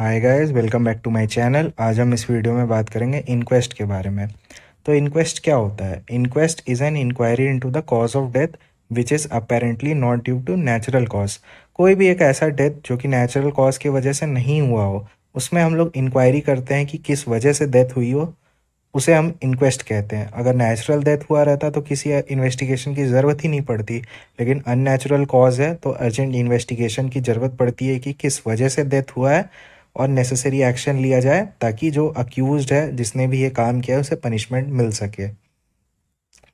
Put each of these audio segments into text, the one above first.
hi guys welcome back to my channel आज हम इस वीडियो में बात करेंगे इनक्वेस्ट के बारे में तो इनक्वेस्ट क्या होता है inquest is an inquiry into the cause of death which is apparently not due to natural cause कोई भी एक ऐसा डेथ जो कि नेचुरल कॉज की वजह से नहीं हुआ हो उसमें हम लोग इंक्वायरी करते हैं कि किस वजह से डेथ हुई हो उसे हम इन्क्वेस्ट कहते हैं अगर नेचुरल डेथ हुआ रहता तो किसी इन्वेस्टिगेशन की ज़रूरत ही नहीं पड़ती लेकिन अननेचुरल कॉज है तो अर्जेंट इन्वेस्टिगेशन की ज़रूरत पड़ती है कि किस वजह से डेथ हुआ है और नेसेसरी एक्शन लिया जाए ताकि जो अक्यूज है जिसने भी ये काम किया है उसे पनिशमेंट मिल सके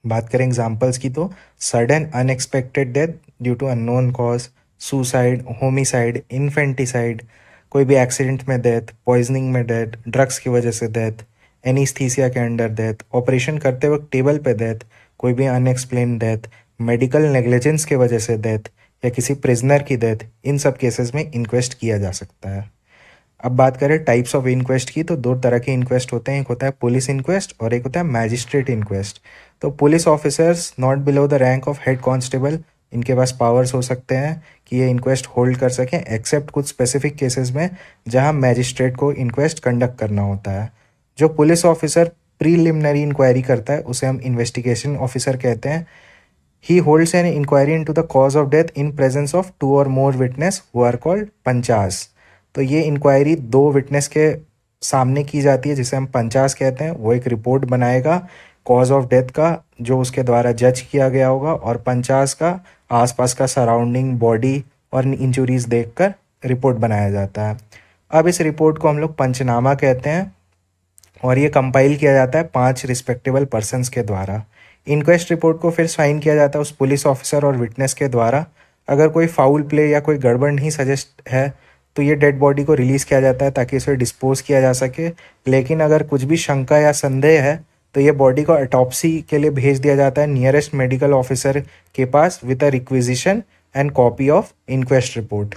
बात करें एग्जाम्पल्स की तो sudden unexpected death due to unknown cause suicide homicide infanticide कोई भी एक्सीडेंट में डेथ पॉइजनिंग में डेथ ड्रग्स की वजह से डेथ एनीस्थीसिया के अंडर डेथ ऑपरेशन करते वक्त टेबल पे डेथ कोई भी अनएक्सप्लेन डेथ मेडिकल नेग्लिजेंस के वजह से डेथ या किसी प्रिजनर की डेथ इन सब केसेस में इंक्वेस्ट किया जा सकता है अब बात करें टाइप्स ऑफ इंक्वेस्ट की तो दो तरह के इंक्वेस्ट होते हैं एक होता है पुलिस इंक्वेस्ट और एक होता है मैजिस्ट्रेट इंक्वेस्ट तो police officers not below the rank of head constable इनके पास पावर्स हो सकते हैं कि ये इंक्वेस्ट होल्ड कर सकें एक्सेप्ट कुछ स्पेसिफिक केसेस में जहां मैजिस्ट्रेट को इंक्वेस्ट कंडक्ट करना होता है जो पुलिस ऑफिसर प्रीलिमिनरी इंक्वायरी करता है उसे हम इन्वेस्टिगेशन ऑफिसर कहते हैं he holds an inquiry into the cause of death in presence of two or more witness who are called panchas तो ये इंक्वायरी दो विटनेस के सामने की जाती है जिसे हम पंचास कहते हैं वो एक रिपोर्ट बनाएगा कॉज ऑफ डेथ का जो उसके द्वारा जज किया गया होगा और पंचास का आसपास का सराउंडिंग बॉडी और इंजुरीज देखकर रिपोर्ट बनाया जाता है अब इस रिपोर्ट को हम लोग पंचनामा कहते हैं और ये कंपाइल किया जाता है पांच रिस्पेक्टेबल पर्सनस के द्वारा इनक्वेस्ट रिपोर्ट को फिर साइन किया जाता है उस पुलिस ऑफिसर और विटनेस के द्वारा अगर कोई फाउल प्ले या कोई गड़बड़ नहीं सजेस्ट है तो ये डेड बॉडी को रिलीज़ किया जाता है ताकि इसे डिस्पोज किया जा सके लेकिन अगर कुछ भी शंका या संदेह है तो ये बॉडी को अटॉपसी के लिए भेज दिया जाता है नियरेस्ट मेडिकल ऑफिसर के पास with a requisition and copy of inquest report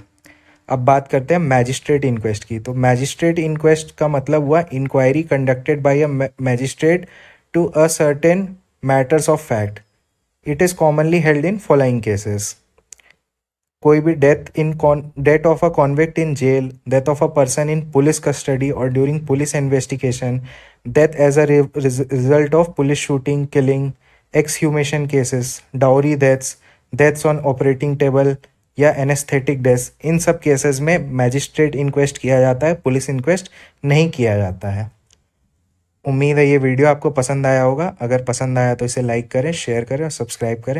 अब बात करते हैं मैजिस्ट्रेट इंक्वेस्ट की तो मैजिस्ट्रेट इंक्वेस्ट का मतलब हुआ inquiry conducted by a magistrate to a certain matters of fact it is commonly held in following cases कोई भी death in death of a convict in jail death of a person in police custody और during police investigation death as a result of police shooting killing exhumation cases dowry deaths deaths on operating table या anaesthetic death इन सब cases में magistrate inquest किया जाता है police inquest नहीं किया जाता है उम्मीद है ये वीडियो आपको पसंद आया होगा अगर पसंद आया तो इसे लाइक करें शेयर करें और सब्सक्राइब करें